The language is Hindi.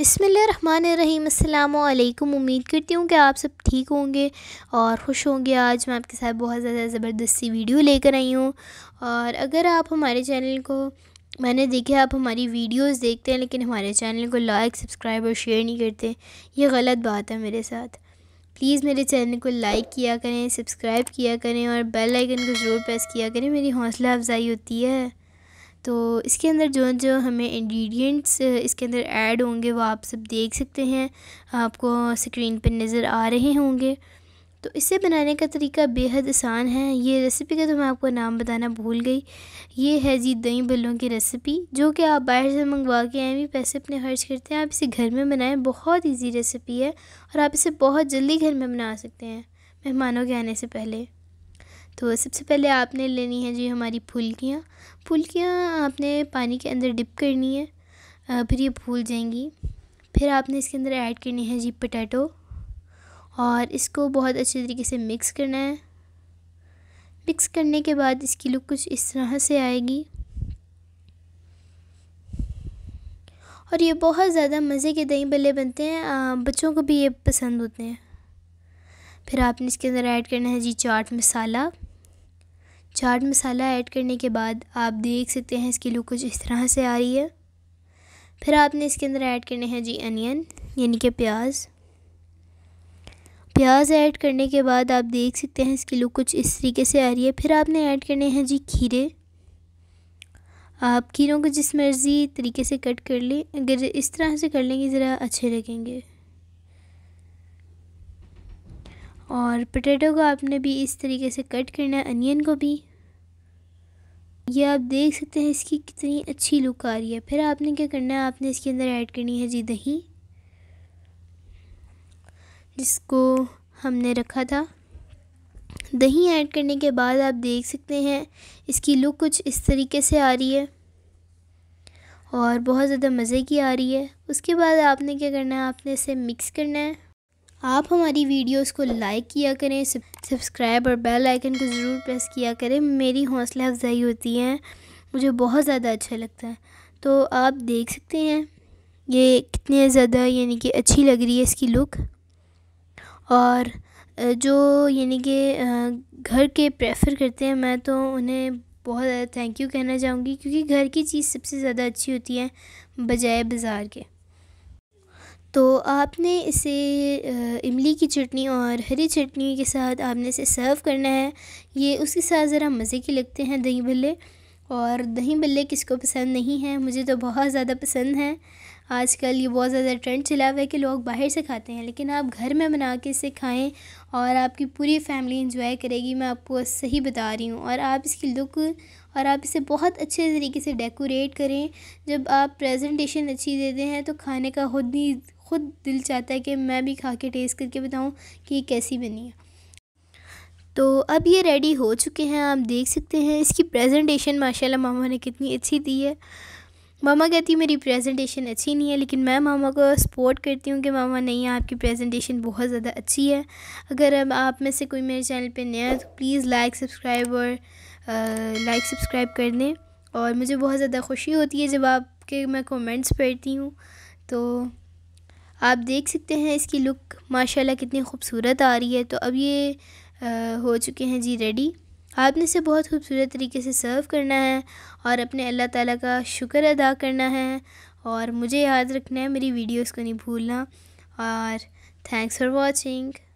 बसमिलीम उम्मीद करती हूँ कि आप सब ठीक होंगे और खुश होंगे आज मैं आपके साथ बहुत ज़्यादा ज़बरदस्ती वीडियो लेकर आई हूँ और अगर आप हमारे चैनल को मैंने देखा आप हमारी वीडियोस देखते हैं लेकिन हमारे चैनल को लाइक सब्सक्राइब और शेयर नहीं करते ये गलत बात है मेरे साथ प्लीज़ मेरे चैनल को लाइक किया करें सब्सक्राइब किया करें और बेल आइकन को ज़रूर प्रेस किया करें मेरी हौसला अफजाई होती है तो इसके अंदर जो जो हमें इंग्रेडिएंट्स इसके अंदर ऐड होंगे वो आप सब देख सकते हैं आपको स्क्रीन पर नज़र आ रहे होंगे तो इसे बनाने का तरीका बेहद आसान है ये रेसिपी का तो मैं आपको नाम बताना भूल गई ये है जी दही बल्लों की रेसिपी जो कि आप बाहर से मंगवा के आए भी पैसे अपने खर्च करते हैं आप इसे घर में बनाएं बहुत इजी रेसिपी है और आप इसे बहुत जल्दी घर में बना सकते हैं मेहमानों के आने से पहले तो सबसे पहले आपने लेनी है जी हमारी फुलकियाँ फुलकियाँ आपने पानी के अंदर डिप करनी है फिर ये फूल जाएंगी फिर आपने इसके अंदर ऐड करनी है जी पटाटो और इसको बहुत अच्छे तरीके से मिक्स करना है मिक्स करने के बाद इसकी लुक कुछ इस तरह से आएगी और ये बहुत ज़्यादा मज़े के दही भले बनते हैं बच्चों को भी ये पसंद होते हैं फिर आपने इसके अंदर ऐड करना है जी चाट मसाला चाट मसाला ऐड करने के बाद आप देख सकते हैं इसकी लुक कुछ इस तरह से आ रही है फिर आपने इसके अंदर ऐड करने हैं जी अनियन यानी कि प्याज प्याज ऐड करने के बाद आप देख सकते हैं इसकी लुक कुछ इस तरीके से आ रही है फिर आपने ऐड करने हैं जी खीरे आप खीरों को जिस मर्ज़ी तरीके से कट कर लें अगर इस तरह से कर लेंगे ज़रा अच्छे लगेंगे और पटेटो को आपने भी इस तरीके से कट करना है अनियन को भी ये आप देख सकते हैं इसकी कितनी अच्छी लुक आ रही है फिर आपने क्या करना है आपने इसके अंदर ऐड करनी है जी दही जिसको हमने रखा था दही ऐड करने के बाद आप देख सकते हैं इसकी लुक कुछ इस तरीके से आ रही है और बहुत ज़्यादा मज़े की आ रही है उसके बाद आपने क्या करना है आपने इसे मिक्स करना है आप हमारी वीडियोस को लाइक किया करें सब्सक्राइब और बेल आइकन को ज़रूर प्रेस किया करें मेरी हौसला अफजाई होती है मुझे बहुत ज़्यादा अच्छा लगता है तो आप देख सकते हैं ये कितने ज़्यादा यानी कि अच्छी लग रही है इसकी लुक और जो यानी कि घर के प्रेफर करते हैं मैं तो उन्हें बहुत ज़्यादा थैंक यू कहना चाहूँगी क्योंकि घर की चीज़ सबसे ज़्यादा अच्छी होती है बजाय बाज़ार के तो आपने इसे इमली की चटनी और हरी चटनी के साथ आपने इसे सर्व करना है ये उसके साथ ज़रा मज़े के लगते हैं दही भल्ले और दही भल्ले किसको पसंद नहीं है मुझे तो बहुत ज़्यादा पसंद है आजकल ये बहुत ज़्यादा ट्रेंड चला हुआ है कि लोग बाहर से खाते हैं लेकिन आप घर में बना के इसे खाएं और आपकी पूरी फैमिली इंजॉय करेगी मैं आपको सही बता रही हूँ और आप इसकी लुक और आप इसे बहुत अच्छे तरीके से डेकोरेट करें जब आप प्रेजेंटेशन अच्छी देते हैं तो खाने का खुद ही खुद दिल चाहता है कि मैं भी खा के टेस्ट करके बताऊँ कि ये कैसी बनी है तो अब ये रेडी हो चुके हैं आप देख सकते हैं इसकी प्रेजेंटेशन माशाल्लाह मामा ने कितनी अच्छी दी है मामा कहती है मेरी प्रेजेंटेशन अच्छी नहीं है लेकिन मैं मामा को सपोर्ट करती हूँ कि मामा नहीं आपकी प्रेजेंटेशन बहुत ज़्यादा अच्छी है अगर अब आप में से कोई मेरे चैनल पे नया है तो प्लीज़ लाइक सब्सक्राइब और लाइक सब्सक्राइब कर दें और मुझे बहुत ज़्यादा खुशी होती है जब आपके मैं कॉमेंट्स पढ़ती हूँ तो आप देख सकते हैं इसकी लुक माशाल्लाह कितनी खूबसूरत आ रही है तो अब ये हो चुके हैं जी रेडी आपने इसे बहुत खूबसूरत तरीके से सर्व करना है और अपने अल्लाह ताला का शुक्र अदा करना है और मुझे याद रखना है मेरी वीडियोस को नहीं भूलना और थैंक्स फॉर वाचिंग